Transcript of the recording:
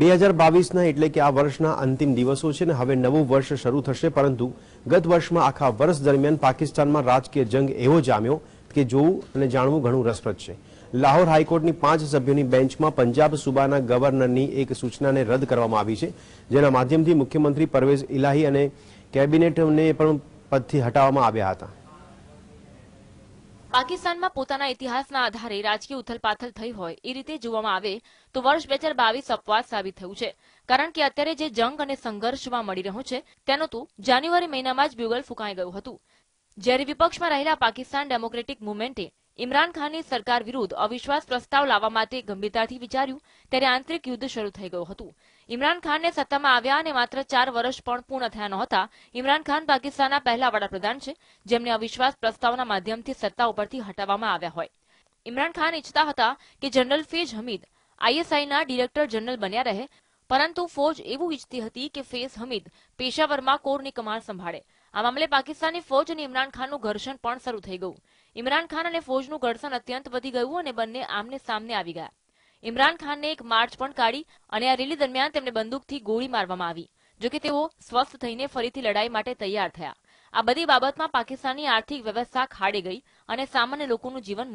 બે હજાર બાવીસના એટલે કે આ વર્ષના અંતિમ દિવસો છે ને હવે નવું વર્ષ શરૂ થશે પરંતુ ગત વર્ષમાં આખા વર્ષ દરમિયાન પાકિસ્તાનમાં રાજકીય જંગ એવો જામ્યો કે જોવું અને જાણવું ઘણું રસપ્રદ છે લાહોર હાઈકોર્ટની પાંચ સભ્યોની બેન્ચમાં પંજાબ સુબાના ગવર્નરની એક સૂચનાને રદ કરવામાં આવી છે જેના માધ્યમથી મુખ્યમંત્રી પરવેઝ ઇલાહી અને કેબિનેટને પણ પદથી હટાવવામાં આવ્યા હતા પાકિસ્તાનમાં પોતાના ઇતિહાસના આધારે રાજકીય ઉથલપાથલ થઈ હોય એ રીતે જોવામાં આવે તો વર્ષ બે હજાર બાવીસ અપવાદ સાબિત થયું છે કારણ કે અત્યારે જે જંગ અને સંઘર્ષમાં મળી રહ્યો છે તેનો તો જાન્યુઆરી મહિનામાં જ બ્યુગલ ફૂંકાઈ ગયું હતું જ્યારે વિપક્ષમાં રહેલા પાકિસ્તાન ડેમોક્રેટિક મુવમેન્ટે ઇમરાન ખાને સરકાર વિરુદ્ધ અવિશ્વાસ પ્રસ્તાવ લાવવા માટે ગંભીરતાથી વિચાર્યું ત્યારે આંતરિક યુદ્ધ શરૂ થઈ ગયું હતું ઇમરાન ખાનને સત્તામાં આવ્યા અને માત્ર ચાર વર્ષ પણ પૂર્ણ થયા નહોતા ઇમરાન ખાન પાકિસ્તાનના પહેલા વડાપ્રધાન છે જેમને અવિશ્વાસ પ્રસ્તાવના માધ્યમથી સત્તા ઉપરથી હટાવવામાં આવ્યા હોય ઇમરાન ખાન ઇચ્છતા હતા કે જનરલ ફેઝ હમીદ આઈએસઆઈના ડિરેક્ટર જનરલ બન્યા રહે પરંતુ ફોજ એવું ઈચ્છતી હતી કે ફેઝ હમીદ પેશાવરમાં કોરની કમાન સંભાળે આ મામલે પાકિસ્તાની ફોજ અને ઇમરાન ખાનનું ઘર્ષણ પણ શરૂ થઈ ગયું ઇમરાન ખાન અને ફોજનું ઘર્ષણ અત્યંત વધી ગયું અને બંને આમને સામને આવી ગયા ઇમરાન ખાનને એક માર્ચ પણ કાઢી અને આ રેલી દરમિયાન તેમને બંદૂકથી ગોળી મારવામાં આવી જોકે તેઓ સ્વસ્થ થઈને ફરીથી લડાઈ માટે તૈયાર થયા આ બધી બાબતમાં પાકિસ્તાનની આર્થિક વ્યવસ્થા ખાડે ગઈ અને સામાન્ય લોકોનું જીવન